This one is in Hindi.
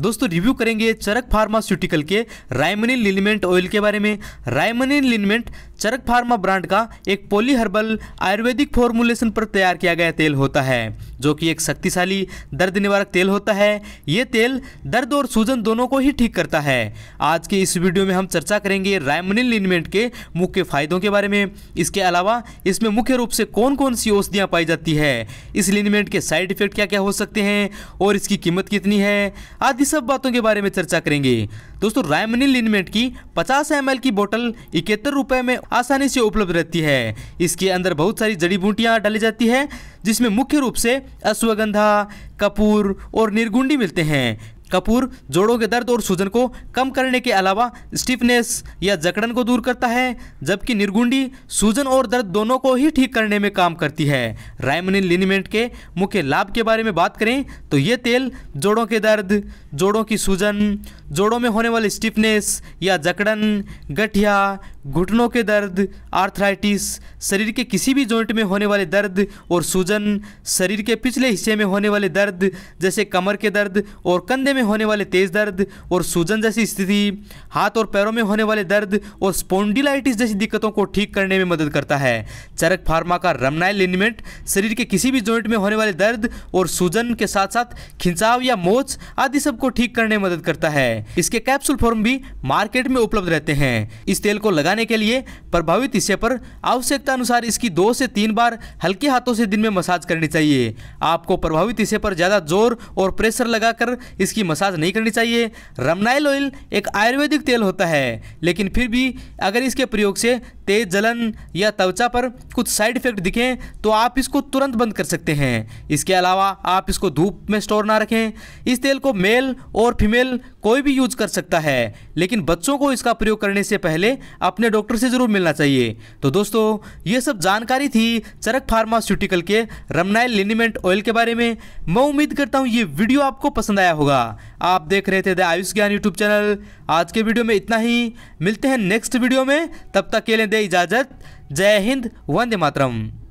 दोस्तों रिव्यू करेंगे चरक फार्मास्यूटिकल के रायमनिन लिनमेंट ऑयल के बारे में रायमनिन लिनमेंट चरक फार्मा ब्रांड का एक पोली हर्बल आयुर्वेदिक फॉर्मुलेशन पर तैयार किया गया तेल होता है जो कि एक शक्तिशाली दर्द निवारक तेल होता है ये तेल दर्द और सूजन दोनों को ही ठीक करता है आज के इस वीडियो में हम चर्चा करेंगे रायमनिल लिनमेंट के मुख्य फायदों के बारे में इसके अलावा इसमें मुख्य रूप से कौन कौन सी औषधियाँ पाई जाती है इस लिनमेंट के साइड इफेक्ट क्या क्या हो सकते हैं और इसकी कीमत कितनी है आदि सब बातों के बारे में चर्चा करेंगे दोस्तों रायमनिल लिनमेंट की पचास एम की बोटल इकहत्तर रुपये में आसानी से उपलब्ध रहती है इसके अंदर बहुत सारी जड़ी बूटियाँ डाली जाती है जिसमें मुख्य रूप से अश्वगंधा कपूर और निर्गुंडी मिलते हैं कपूर जोड़ों के दर्द और सूजन को कम करने के अलावा स्टिफनेस या जकड़न को दूर करता है जबकि निर्गुंडी सूजन और दर्द दोनों को ही ठीक करने में काम करती है रायमनिन लिनिमेंट के मुख्य लाभ के बारे में बात करें तो ये तेल जोड़ों के दर्द जोड़ों की सूजन जोड़ों में होने वाली स्टिफनेस या जकड़न गठिया घुटनों के दर्द आर्थराइटिस शरीर के किसी भी जॉइंट में होने वाले दर्द और सूजन शरीर के पिछले हिस्से में होने वाले दर्द जैसे कमर के दर्द और कंधे में में होने वाले तेज़ दर्द और सूजन जैसी स्थिति हाथ और पैरों में होने वाले दर्द और स्पोंडिलाइटिस जैसी दिक्कतों को ठीक करने में मदद करता है चरक फार्मा का रमनाइल लिनिमेंट शरीर के किसी भी जॉइंट में होने वाले दर्द और सूजन के साथ साथ खिंचाव या मोच आदि सबको ठीक करने में मदद करता है इसके कैप्सूल फॉर्म भी मार्केट में उपलब्ध रहते हैं इस तेल को लगाने के लिए प्रभावित हिस्से पर आवश्यकता अनुसार इसकी दो से तीन बार हल्के हाथों से दिन में मसाज करनी चाहिए आपको प्रभावित हिस्से पर ज़्यादा जोर और प्रेशर लगाकर इसकी मसाज नहीं करनी चाहिए रमनाइल ऑयल एक आयुर्वेदिक तेल होता है लेकिन फिर भी अगर इसके प्रयोग से तेज जलन या त्वचा पर कुछ साइड इफेक्ट दिखें तो आप इसको तुरंत बंद कर सकते हैं इसके अलावा आप इसको धूप में स्टोर ना रखें इस तेल को मेल और फीमेल कोई भी यूज कर सकता है लेकिन बच्चों को इसका प्रयोग करने से पहले अपने डॉक्टर से ज़रूर मिलना चाहिए तो दोस्तों ये सब जानकारी थी चरक फार्मास्यूटिकल के रमनाइल लिनिमेंट ऑयल के बारे में मैं उम्मीद करता हूँ ये वीडियो आपको पसंद आया होगा आप देख रहे थे द आयुष ज्ञान यूट्यूब चैनल आज के वीडियो में इतना ही मिलते हैं नेक्स्ट वीडियो में तब तक के लिए दे इजाज़त जय हिंद वंदे मातरम